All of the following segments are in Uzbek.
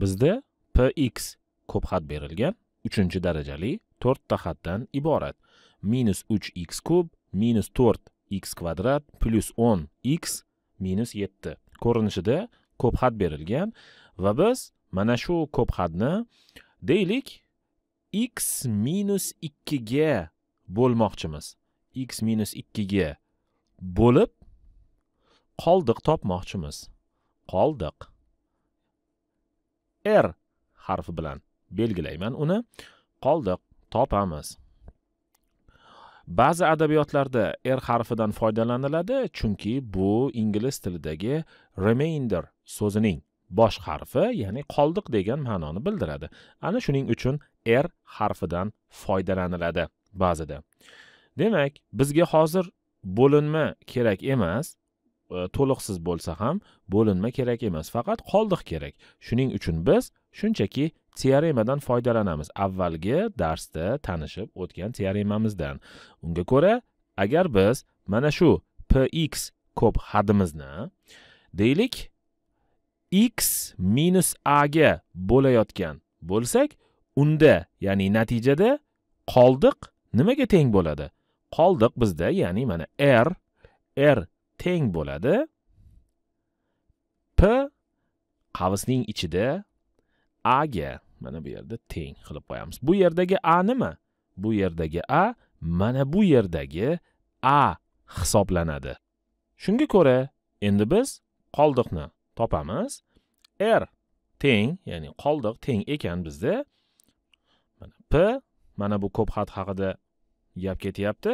bizda px ko'p xat berilgan uchinchi darajali to'rtta xatdan iborat minus uch x kub minus to'rt x kvadrat plyus o'n x minus yetti ko'rinishida ko'p xat berilgan va biz mana shu ko'p xatni deylik x minus ikkiga bo'lmoqchimiz x minus ikkiga bo'lib qoldiq topmoqchimiz qoldiq r harfi bilan belgilayman uni qoldiq topamiz ba'zi adabiyotlarda r harfidan foydalaniladi chunki bu ingliz tilidagi remainder so'zining bosh harfi ya'ni qoldiq degan ma'noni bildiradi ana shuning uchun r harfidan foydalaniladi ba'zida demak bizga hozir bo'linma kerak emas to'liqsiz bo'lsa ham bo'linma kerak emas faqat qoldiq kerak shuning uchun biz shunchaki teoremadan foydalanamiz avvalgi darsda tanishib o'tgan teoremamizdan unga ko'ra agar biz mana shu px ko'p hadimizni deylik x minus a ga bo'layotgan bo'lsak unda ya'ni natijada qoldiq nimaga teng bo'ladi qoldiq bizda ya'ni mana r r teng bo'ladi p qavsning ichida a ga mana bu yerda teng qilib qo'yamiz bu yerdagi a nima bu yerdagi a mana bu yerdagi a hisoblanadi shunga ko'ra endi biz qoldiqni topamiz r teng ya'ni qoldiq teng ekan bizda mana p mana bu ko'p xat haqida gap ketyapti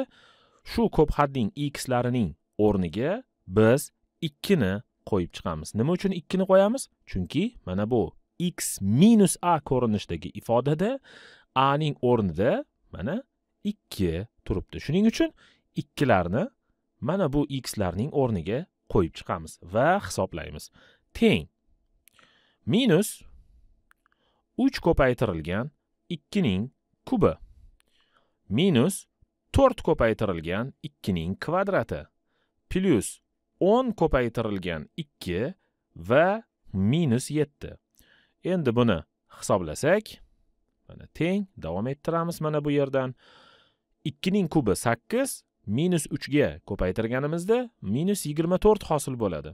shu ko'p xatning x larining o'rniga biz 2 ni qo'yib chiqamiz nima uchun 2 ni qo'yamiz chunki mana bu x minus a ko'rinishdagi ifodada a ning o'rnida mana 2 turibdi shuning uchun 2 larni mana bu x larning o'rniga qo'yib chiqamiz va hisoblaymiz teng minus 3 ko'paytirilgan 2 ning kubi minus 4 ko'paytirilgan 2 ning kvadrati plyus 10 ko'paytirilgan 2 va minus 7. Endi buni hisoblasak, mana teng davom ettiramiz mana bu yerdan. 2 ning kubi 8 minus 3 ga ko'paytirganimizda minus 24 hosil bo'ladi.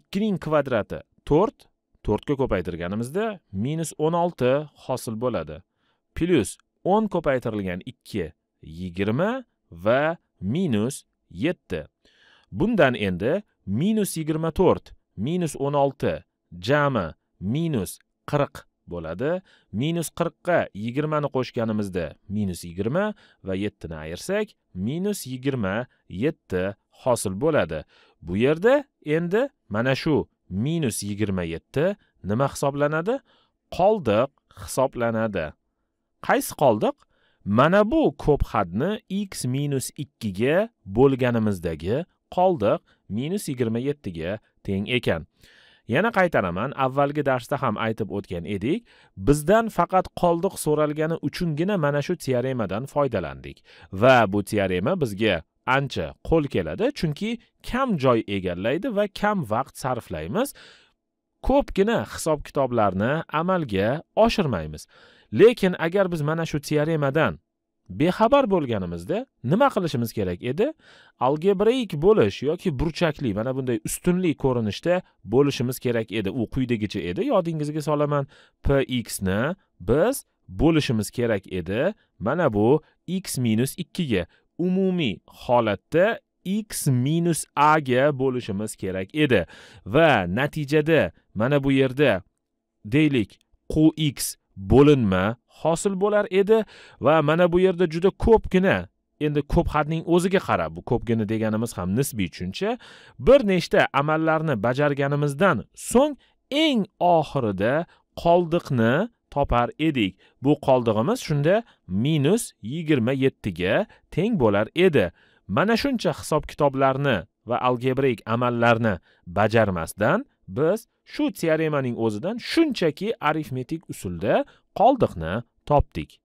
2 ning kvadrati 4 4 ga ko'paytirganimizda minus 16 hosil bo'ladi. Plus 10 ko'paytirilgan 2 20 va minus 7. Bundan endi minus 24, minus 16, jami minus 40 bo'ladi. Minus 40 ga 20 ni qo'shganimizda minus 20 va 7 ni ayirsak minus 27 hosil bo'ladi. Bu yerda endi mana shu minus 27 nima hisoblanadi? Qoldiq hisoblanadi. Qaysi qoldiq? Mana bu ko'p hadni x minus 2 ga bo'lganimizdagi qoldiq minus yigirma yettiga teng ekan yana qaytaraman avvalgi darsda ham aytib o'tgan edik bizdan faqat qoldiq so'ralgani uchungina mana shu teoremadan foydalandik va bu teorema bizga ancha qo'l keladi chunki kam joy egallaydi va kam vaqt sarflaymiz ko'pgina hisob kitoblarni amalga oshirmaymiz lekin agar biz mana shu teoremadan bexabar bo'lganimizda nima qilishimiz kerak edi algebraik bo'lish yoki burchakli mana bunday ustunli ko'rinishda bo'lishimiz kerak edi u quyidagicha edi yodingizga solaman px ni biz bo'lishimiz kerak edi mana bu x minus ikkiga umumiy holatda x minus a ga bo'lishimiz kerak edi va natijada mana bu yerda deylik qu x bo'linma hosil bo'lar edi va mana bu yerda juda ko'pgina endi ko'p hadning o'ziga qarab bu ko'pgina deganimiz ham nisbiy tushuncha bir nechta amallarni bajarganimizdan so'ng eng oxirida qoldiqni topar edik bu qoldig'imiz shunda minus yigirma yettiga teng bo'lar edi mana shuncha hisob kitoblarni va algebraik amallarni bajarmasdan biz shu teoremaning o'zidan shunchaki arifmetik usulda qoldiqni topdik